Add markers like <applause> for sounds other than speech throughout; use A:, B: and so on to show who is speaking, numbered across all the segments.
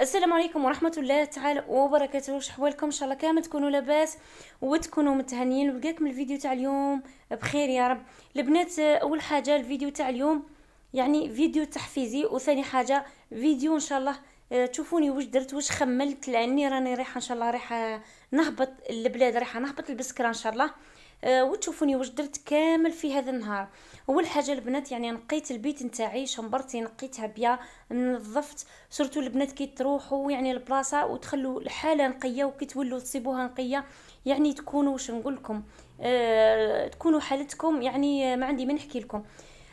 A: السلام عليكم ورحمة الله تعالى وبركاته واش حوالكم ان شاء الله كامل تكونوا لاباس وتكونوا متهنيين ولقاكم الفيديو تاع اليوم بخير يا رب البنات اول حاجة الفيديو تاع اليوم يعني فيديو تحفيزي وثاني حاجة فيديو ان شاء الله آه، تشوفوني واش درت واش خملت لاني راني رايحه ان شاء الله رايحه نهبط البلاد رايحه نهبط البسكره ان شاء الله آه، وتشوفوني واش درت كامل في هذا النهار اول حاجه البنات يعني نقيت البيت نتاعي شمبرتي نقيتها بيا نظفت سورتو البنات كي تروحوا يعني البلاصه وتخلوا الحاله نقيه وكي تولوا تصيبوها نقيه يعني تكونوا واش نقول لكم آه تكونوا حالتكم يعني ما عندي ما نحكي لكم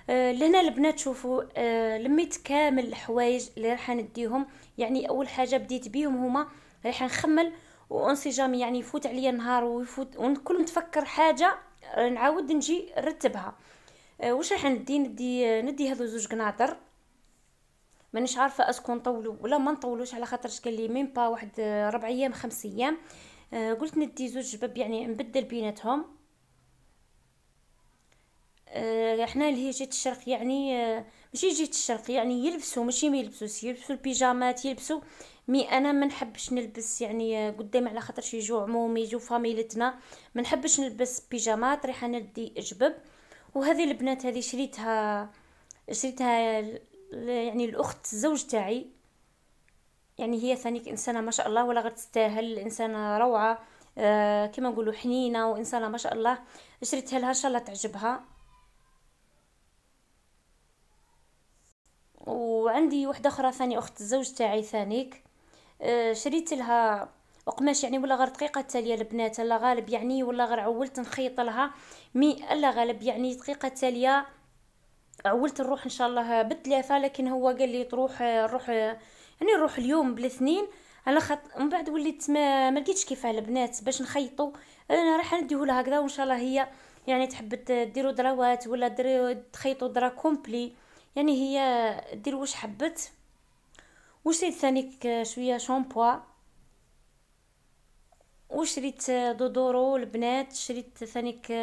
A: آه لهنا البنات شوفوا آه لميت كامل الحوايج اللي راح نديهم يعني اول حاجه بديت بيهم هما راح نخمل وان جامي يعني يفوت عليا نهار ويفوت ونكون نتفكر حاجه آه، نعاود نجي نرتبها آه، واش راح ندي ندي ندي هذو زوج قناطر مانيش عارفه اسكو نطولو ولا ما نطولوش على خاطر قال لي ميم با واحد آه، ربع ايام خمس ايام قلت ندي زوج جباب يعني نبدل بيناتهم احنا اللي هي جهه الشرق يعني ماشي جهه الشرق يعني يلبسوا ماشي ما يلبسوش يلبسوا البيجامات يلبسوا مي انا ما نحبش نلبس يعني قدام على خاطر يجو عمومي يجو فاميلتنا ما نحبش نلبس بيجامات ريحه ندي جبب وهذه البنات هذه شريتها شريتها يعني الاخت زوج تاعي يعني هي ثانيك انسانه ما شاء الله ولا غير تستاهل انسانه روعه آه كما نقولوا حنينه وانسانه ما شاء الله شريتها لها ان شاء الله تعجبها وعندي وحده اخرى ثاني اخت الزوج تاعي ثانيك آه، شريت لها قماش يعني ولا غير دقيقه تاليه البنات لا غالب يعني ولا غير عولت نخيط لها مي لا غالب يعني دقيقه التاليه عولت نروح ان شاء الله بالثلاثه لكن هو قال لي تروح آه، نروح آه، يعني نروح اليوم بالاثنين على خط من بعد وليت ما لقيتش كيفاه البنات باش نخيطوا انا راح نديه لها هكذا وان شاء الله هي يعني تحب ديروا دراوات ولا تخيطوا درا كومبلي يعني هي دير واش حبت وشريت ثانيك شويه شامبوا وشريت دودورو البنات شريت ثانيك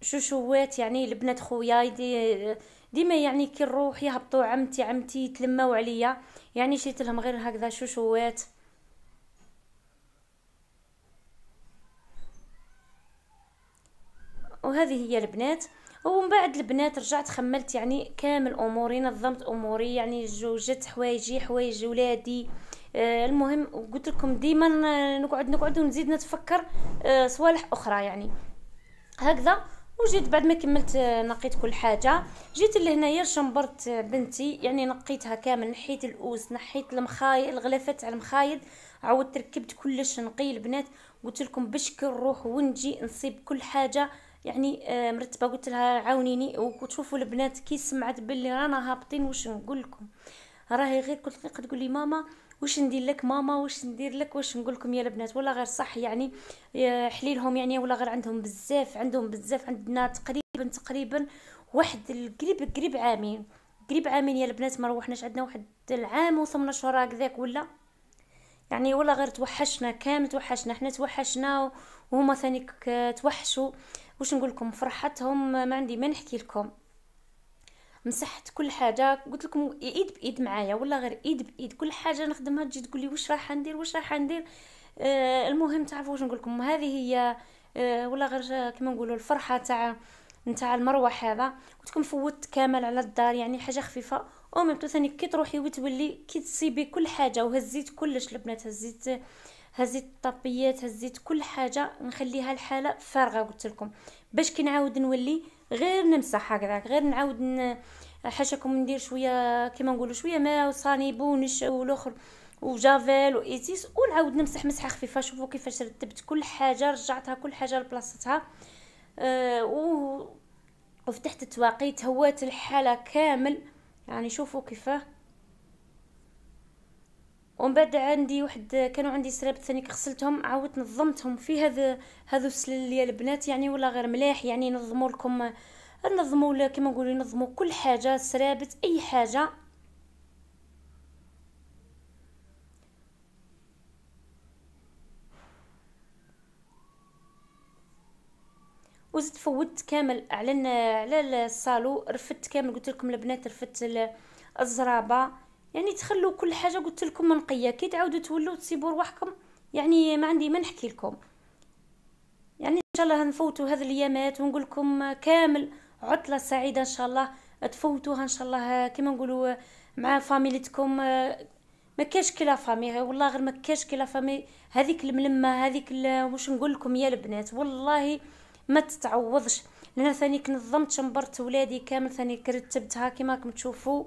A: شوشوات يعني البنات خويا دي ديما يعني كي نروح يهبطوا عمتي عمتي يتلماو عليا يعني شريت لهم غير هكذا شوشوات وهذه هي البنات ومن بعد البنات رجعت خملت يعني كامل اموري نظمت اموري يعني جوجت حوايجي حوايج ولادي آه المهم قلت لكم ديما نقعد نقعد ونزيد نتفكر آه صوالح اخرى يعني هكذا وجيت بعد ما كملت آه، نقيت كل حاجه جيت لهنايا شمبرت آه، بنتي يعني نقيتها كامل نحيت الاوس نحيت المخايد الغلافات على المخايد عاودت ركبت كلش نقي البنات قلت لكم بشكل روح ونجي نصيب كل حاجه يعني آه، مرتبه قلت لها عاونيني وتشوفوا البنات كي سمعت باللي رانا هابطين واش نقول لكم راهي غير كل دقيقه تقول لي ماما واش ندير لك ماما واش ندير لك واش نقول لكم يا البنات ولا غير صح يعني آه، حليلهم يعني ولا غير عندهم بزاف عندهم بزاف عندنا تقريبا تقريبا واحد قريب قريب عامين قريب عامين يا البنات ما روحناش عندنا واحد العام وثمن شهور هكذاك ولا يعني ولا غير توحشنا كامل توحشنا حنا توحشنا وهما ثاني توحشوا واش نقول لكم فرحتهم ما عندي ما نحكي لكم مسحت كل حاجه قلت لكم ايد بايد معايا ولا غير ايد بايد كل حاجه نخدمها تجي تقول لي واش راح ندير واش راح ندير آه المهم تعرفوا واش نقول لكم هذه هي آه ولا غير كما نقولوا الفرحه تاع نتاع المروح هذا قلت لكم فوت كامل على الدار يعني حاجه خفيفه ومن ثاني كي تروحي وتولي كي تصيبي كل حاجه وهزيت كلش البنات هزيت هزيت الطابيات هزيت كل حاجه نخليها الحاله فارغه قلت لكم باش كي نعاود نولي غير نمسح هكذاك غير نعاود ن... حاشاكم ندير شويه كيما نقولوا شويه ماء وصانيبون والاخر وجافيل وايتيس ونعاود نمسح مسحه خفيفه شوفوا كيفاش رتبت كل حاجه رجعتها كل حاجه لبلاصتها أه و... وفتحت التواقي تهوات الحاله كامل يعني شوفوا كيفاه ومن بعد عندي واحد كانوا عندي سراب ثاني غسلتهم عاودت نظمتهم في هذا هذو السلال ديال البنات يعني ولا غير ملاح يعني نظموا لكم نظموا كما نقولوا نظموا كل حاجه سرابت اي حاجه وزدت فوت كامل على على الصالو رفدت كامل قلت لكم البنات رفدت الزرابه يعني تخلوا كل حاجه قلت لكم نقيه كي تعاودوا تولوا تسيبوا رواحكم يعني ما عندي ما نحكي لكم يعني ان شاء الله نفوتوا هذه الايامات ونقول لكم كامل عطله سعيده ان شاء الله تفوتوها ان شاء الله كما نقولوا مع فاميليتكم ما كاش كلا فامي والله غير ما كاش كلا فامي هذيك الملمه هذيك واش نقول لكم يا البنات والله ما تتعوضش لان ثاني كنظمت شمبرت ولادي كامل ثاني رتبتها كما راكم تشوفوا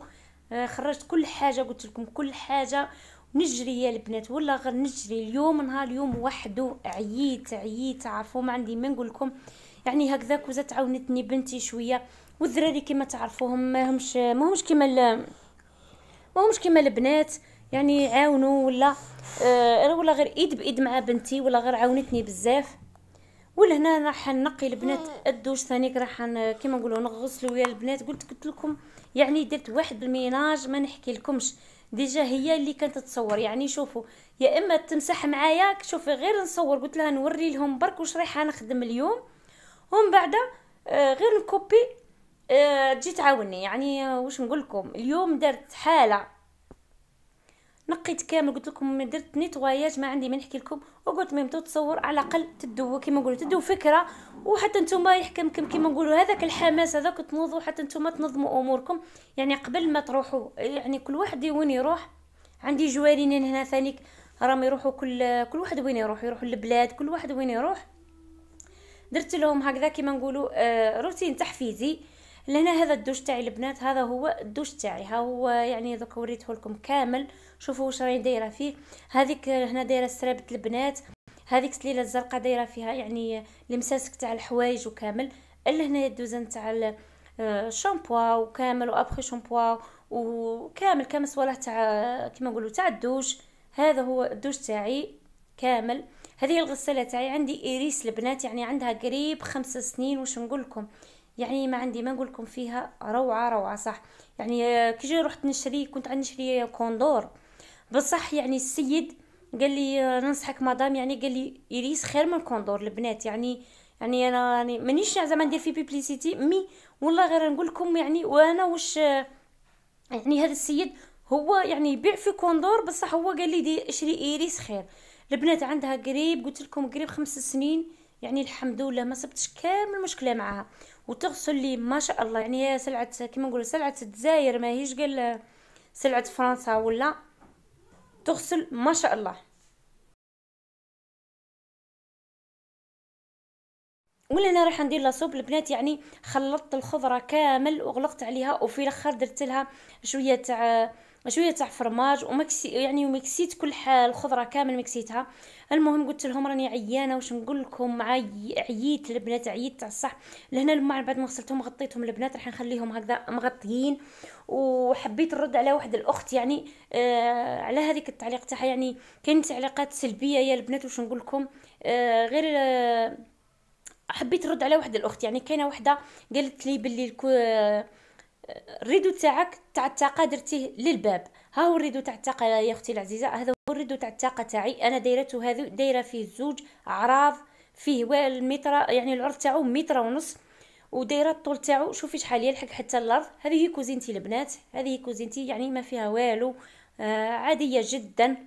A: آه، خرجت كل حاجه قلت لكم كل حاجه نجري يا البنات ولا غير نجري اليوم نهار اليوم وحده عييت عييت عارفوا ما عندي ما نقول لكم يعني هكذا كوزات تعاونتني بنتي شويه والذراري كما تعرفوهم ما همش كما همش كما البنات يعني عاونوا ولا آه ولا غير ايد بايد مع بنتي ولا غير عاونتني بزاف ولهنا راح نقي البنات الدوش ثانيك راح كيما نقولوا نغسلوا ويا البنات قلت قلت لكم يعني درت واحد الميناج ما نحكي لكمش ديجا هي اللي كانت تصور يعني شوفوا يا اما تمسح معايا شوفي غير نصور قلت لها نوري لهم برك واش رايحه نخدم اليوم ومن بعد آه، غير نكوبي آه، تجي تعاوني يعني آه، واش نقول لكم اليوم درت حاله الوقت كامل قلت لكم درت نيتواياج ما عندي ما نحكي لكم وقلت ميمتو تصور على الاقل تدو كيما نقولوا تدو فكره وحتى نتوما يحكمكم كيما نقولوا هذاك الحماس هذاك تنوضوا حتى نتوما تنظموا اموركم يعني قبل ما تروحوا يعني كل واحد وين يروح عندي جوارين هنا ثاني راهم يروحوا كل كل واحد وين يروح يروحوا للبلاد كل واحد وين يروح درت لهم هكذا كيما نقولوا آه، روتين تحفيزي لهنا هذا الدوش تاعي البنات هذا هو الدوش تاعي ها هو يعني درك وريته لكم كامل شوفوا واش راني دايره فيه هذيك هنا دايره سرابت البنات هذيك سليله الزرقاء دايره فيها يعني المساسك تاع الحوايج وكامل لهنا الدوزان تاع الشامبو آه، وكامل وابخي شامبو وكامل صوالح تاع كيما نقولوا تاع الدوش هذا هو الدوش تاعي كامل هذه الغساله تاعي عندي ايريس البنات يعني عندها قريب خمسة سنين واش نقول لكم يعني ما عندي ما نقول لكم فيها روعه روعه صح يعني آه، كي رحت نشري كنت عندي نشري كوندور بصح يعني السيد قال لي آه، ننصحك مدام يعني قال لي يريس خير من الكوندور البنات يعني يعني انا يعني مانيش زعما ندير في بيبليسيتي مي والله غير نقول لكم يعني وانا واش آه، يعني هذا السيد هو يعني يبيع في كوندور بصح هو قال لي دي اشري ايريس خير البنات عندها قريب قلت لكم قريب خمس سنين يعني الحمد لله ما صبتش كامل مشكله معاها وتغسل لي ما شاء الله يعني هي سلعه كيما نقول سلعه الجزائر ماهيش قال سلعه فرنسا ولا تغسل ما شاء الله ولا انا راح ندير لاصوب البنات يعني خلطت الخضره كامل وغلقت عليها وفي الاخر درت لها شويه تاع آه، شويه تاع فرماج ومكسي يعني ومكسيت كل حال الخضره كامل مكسيتها المهم قلت لهم راني عيانه واش نقول لكم عي... عييت البنات عييت تاع الصح لهنا الماء بعد ما غسلتهم غطيتهم البنات راح نخليهم هكذا مغطيين وحبيت نرد على واحد الاخت يعني آه على هذيك التعليق تاعها يعني كاين تعليقات سلبيه يا البنات واش نقول لكم آه غير آه حبيت نرد على واحد الاخت يعني كاينه وحده قالت لي باللي الريدو تاعك تاع الطاقه درتيه للباب ها هو الريدو تاع الطاقه يا اختي العزيزه هذا هو الريدو تاع الطاقه تاعي انا دايرته هذا دايره فيه زوج اعراض فيه المتر يعني العرض تاعو متر ونص ودايره الطول تاعو شوفي شحال يلحق حتى الارض هذه هي كوزينتي البنات هذه هي كوزينتي يعني ما فيها والو آه عاديه جدا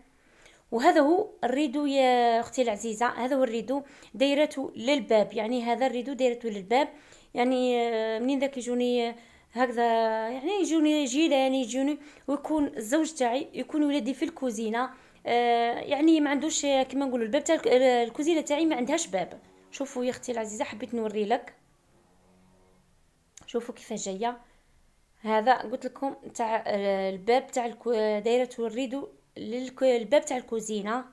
A: وهذا هو الريدو يا اختي العزيزه هذا هو الريدو دايرته للباب يعني هذا الريدو دايرته للباب يعني آه منين ذاك يجوني آه هكذا يعني يجوني جيلان يجوني ويكون الزوج تاعي يكون ولادي في الكوزينه آه، يعني ما عندوش كما نقولوا الباب تاع الكوزينه تاعي ما عندهاش باب شوفوا يا اختي العزيزه حبيت نوري لك شوفوا كيفاش جايه هذا قلت لكم تاع آه، الباب تاع دايره الريدو للباب تاع الكوزينه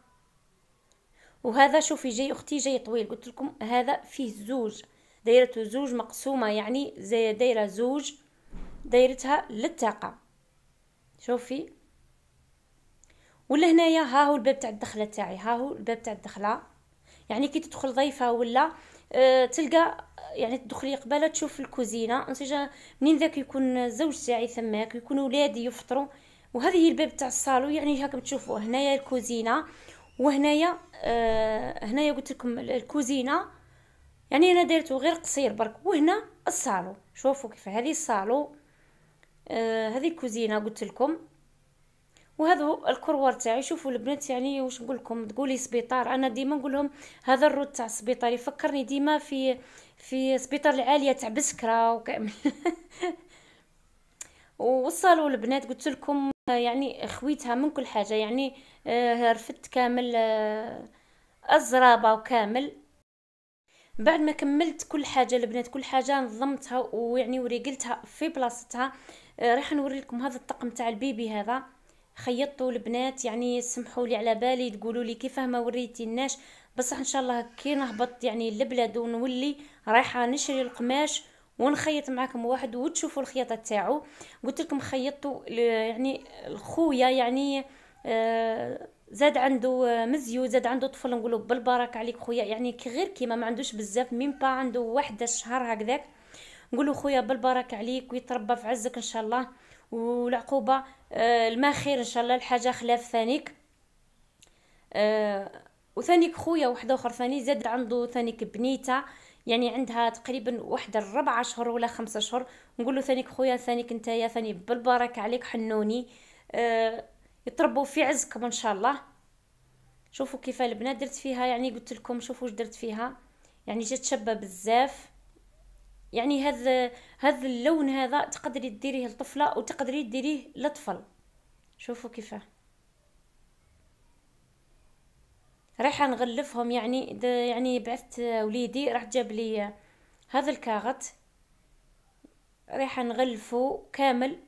A: وهذا شوفي جاي اختي جاي طويل قلت لكم هذا فيه زوج دايره زوج مقسومه يعني زي دايره زوج دايرتها للطاقه شوفي ولا هنايا ها هو الباب تاع الدخله تاعي ها هو الباب تاع الدخله يعني كي تدخل ضيفه ولا أه تلقى يعني تدخلي قبالة تشوف الكوزينه انت منين ذاك يكون الزوج تاعي ثماك يكون ولادي يفطروا وهذه هي الباب تاع الصالون يعني هاك تشوفوا هنايا الكوزينه وهنايا آه هنايا قلت لكم الكوزينه يعني انا دايرته غير قصير برك وهنا الصالون شوفوا كيف هذه الصالون آه، هذه كوزينه قلت لكم وهذو الكروار تاعي شوفوا البنات يعني واش نقول لكم تقولي سبيطار انا ديما نقول لهم هذا الرود تاع السبيطار يفكرني ديما في في سبيطار العاليه تاع بسكره وكامل <laughs> ووصلوا البنات قلت لكم يعني خويتها من كل حاجه يعني آه، رفدت كامل الزرابه آه، وكامل بعد ما كملت كل حاجه البنات كل حاجه نظمتها ويعني وريقلتها في بلاصتها آه، راح نوري لكم هذا الطقم تاع البيبي هذا خيطته البنات يعني سمحوا لي على بالي تقولوا لي كيفاه ما وريتيناش بصح ان شاء الله كي نهبط يعني للبلاد ونولي رايحه نشري القماش ونخيط معكم واحد وتشوفوا الخياطه تاعو قلت لكم خيطوا يعني الخويا يعني آه، زاد عنده آه، مزيو زاد عنده طفل نقولوا بالبركه عليك خويا يعني غير كيما ما عندوش بزاف ميم با عنده واحد الشهر هكذاك نقول خويا بالبركه عليك ويتربى في عزك ان شاء الله والعقوبه آه خير ان شاء الله الحاجه خلاف ثانيك آه وثانيك خويا واحدة اخر ثاني زاد عنده ثانيك بنيته يعني عندها تقريبا واحد الربعة اشهر ولا خمسة شهور نقول ثانيك خويا ثانيك انت يا ثاني بالبركه عليك حنوني آه يتربوا في عزكم ان شاء الله شوفوا كيف البنات درت فيها يعني قلت لكم شوفوا واش درت فيها يعني جات شابه بزاف يعني هذا هذا اللون هذا تقدري ديريه لطفله وتقدري ديريه لطفل شوفوا كيفاه راح نغلفهم يعني يعني بعثت وليدي راح جاب لي هذا الكاغط راح نغلفه كامل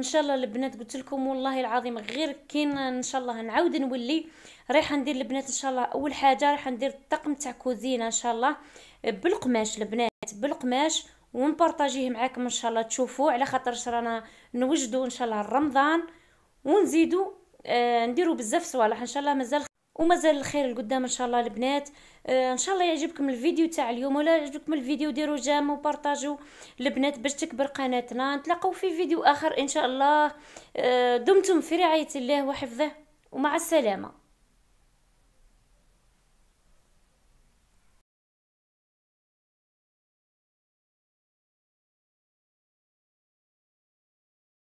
A: ان شاء الله البنات قلت لكم والله العظيم غير كين ان شاء الله نعاود نولي رايحه ندير البنات ان شاء الله اول حاجه رايحه ندير الطقم تاع كوزينه ان شاء الله بالقماش البنات بالقماش ونبارطاجيه معاكم ان شاء الله تشوفوه على خاطر رانا نوجدوا ان شاء الله رمضان ونزيدوا آه نديروا بزاف صوالح ان شاء الله مازال ومازال الخير لقدام ان شاء الله البنات آه، ان شاء الله يعجبكم الفيديو تاع اليوم ولا يعجبكم الفيديو ديروا جام وبارطاجوا البنات باش تكبر قناتنا نتلاقاو في فيديو اخر ان شاء الله آه، دمتم في رعايه الله وحفظه ومع السلامه